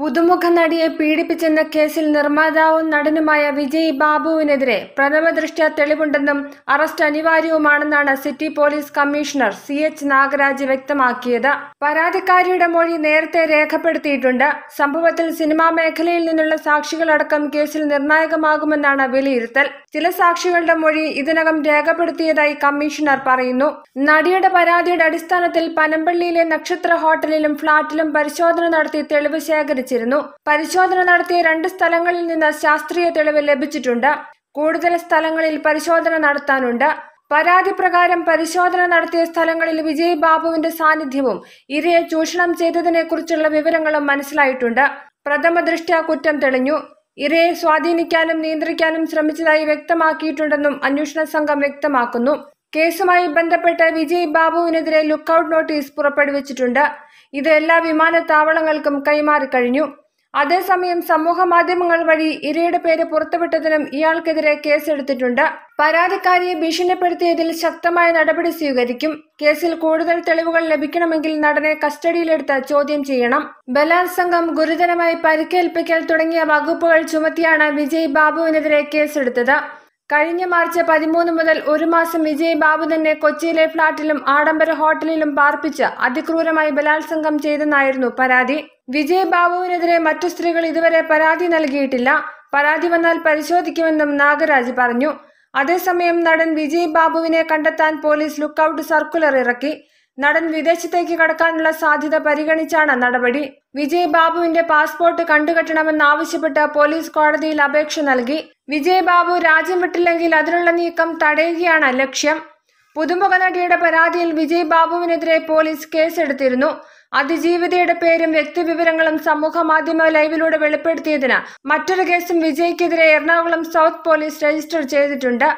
പുതുമുഖ നടിയെ പീഡിപ്പിച്ചെന്ന കേസിൽ നിർമ്മാതാവും നടനുമായ വിജയ് ബാബുവിനെതിരെ ദൃഷ്ട്യ തെളിവുണ്ടെന്നും അറസ്റ്റ് അനിവാര്യവുമാണെന്നാണ് city police commissioner C H Nagaraj വ്യക്തമാക്കിയത് പരാതിക്കാരിയുടെ മൊഴി നേരത്തെ രേഖപ്പെടുത്തിയിട്ടുണ്ട് സംഭവത്തിൽ സിനിമാ മേഖലയിൽ നിന്നുള്ള സാക്ഷികളടക്കം കേസിൽ നിർണായകമാകുമെന്നാണ് വിലയിരുത്തൽ ചില സാക്ഷികളുടെ മൊഴി ഇതിനകം രേഖപ്പെടുത്തിയതായി കമ്മീഷണർ പറയുന്നു നടിയുടെ പരാതിയുടെ അടിസ്ഥാനത്തിൽ പനമ്പള്ളിയിലെ നക്ഷത്ര ഹോട്ടലിലും ഫ്ളാറ്റിലും പരിശോധന നടത്തി തെളിവ് ശേഖരിച്ചു സംഘടിപ്പിച്ചിരുന്നു പരിശോധന നടത്തിയ രണ്ട് സ്ഥലങ്ങളിൽ നിന്ന് ശാസ്ത്രീയ തെളിവ് ലഭിച്ചിട്ടുണ്ട് കൂടുതൽ സ്ഥലങ്ങളിൽ പരിശോധന നടത്താനുണ്ട് പരാതി പ്രകാരം പരിശോധന നടത്തിയ സ്ഥലങ്ങളിൽ വിജയ് ബാബുവിന്റെ സാന്നിധ്യവും ഇരയെ ചൂഷണം ചെയ്തതിനെക്കുറിച്ചുള്ള വിവരങ്ങളും മനസ്സിലായിട്ടുണ്ട് പ്രഥമ ദൃഷ്ട്യാ കുറ്റം തെളിഞ്ഞു ഇരയെ സ്വാധീനിക്കാനും നിയന്ത്രിക്കാനും ശ്രമിച്ചതായി വ്യക്തമാക്കിയിട്ടുണ്ടെന്നും അന്വേഷണ സംഘം വ്യക്തമാക്കുന്നു കേസുമായി ബന്ധപ്പെട്ട് വിജയ് ബാബുവിനെതിരെ ലുക്കൌട്ട് നോട്ടീസ് പുറപ്പെടുവിച്ചിട്ടുണ്ട് ഇത് എല്ലാ വിമാനത്താവളങ്ങൾക്കും കൈമാറിക്കഴിഞ്ഞു അതേസമയം സമൂഹ മാധ്യമങ്ങൾ വഴി ഇരയുടെ പേര് പുറത്തുവിട്ടതിനും ഇയാൾക്കെതിരെ കേസെടുത്തിട്ടുണ്ട് പരാതിക്കാരിയെ ഭീഷണിപ്പെടുത്തിയതിൽ ശക്തമായ നടപടി സ്വീകരിക്കും കേസിൽ കൂടുതൽ തെളിവുകൾ ലഭിക്കണമെങ്കിൽ നടനെ കസ്റ്റഡിയിലെടുത്ത് ചോദ്യം ചെയ്യണം ബലാത്സംഗം ഗുരുതരമായി പരിക്കേൽപ്പിക്കൽ തുടങ്ങിയ വകുപ്പുകൾ ചുമത്തിയാണ് വിജയ് ബാബുവിനെതിരെ കേസെടുത്തത് കഴിഞ്ഞ മാർച്ച് പതിമൂന്ന് മുതൽ ഒരു മാസം വിജയ് ബാബു തന്നെ കൊച്ചിയിലെ ഫ്ളാറ്റിലും ആഡംബര ഹോട്ടലിലും പാർപ്പിച്ച് അതിക്രൂരമായി ബലാത്സംഗം ചെയ്തെന്നായിരുന്നു പരാതി വിജയ് ബാബുവിനെതിരെ മറ്റു സ്ത്രീകൾ ഇതുവരെ പരാതി നൽകിയിട്ടില്ല പരാതി വന്നാൽ പരിശോധിക്കുമെന്നും നാഗരാജ് പറഞ്ഞു അതേസമയം നടൻ വിജയ് ബാബുവിനെ കണ്ടെത്താൻ പോലീസ് ലുക്കൌട്ട് സർക്കുലർ ഇറക്കി നടൻ വിദേശത്തേക്ക് കടക്കാനുള്ള സാധ്യത പരിഗണിച്ചാണ് നടപടി വിജയ് ബാബുവിന്റെ പാസ്പോർട്ട് കണ്ടുകെട്ടണമെന്നാവശ്യപ്പെട്ട് പോലീസ് കോടതിയിൽ അപേക്ഷ നൽകി വിജയബാബു രാജ്യം വിട്ടില്ലെങ്കിൽ അതിനുള്ള നീക്കം തടയുകയാണ് ലക്ഷ്യം പുതുമുഖ നടിയുടെ പരാതിയിൽ വിജയ് ബാബുവിനെതിരെ പോലീസ് കേസെടുത്തിരുന്നു അതിജീവിതയുടെ പേരും വ്യക്തിവിവരങ്ങളും സമൂഹ മാധ്യമ ലൈവിലൂടെ വെളിപ്പെടുത്തിയതിന് മറ്റൊരു കേസും വിജയ്ക്കെതിരെ എറണാകുളം സൗത്ത് പോലീസ് രജിസ്റ്റർ ചെയ്തിട്ടുണ്ട്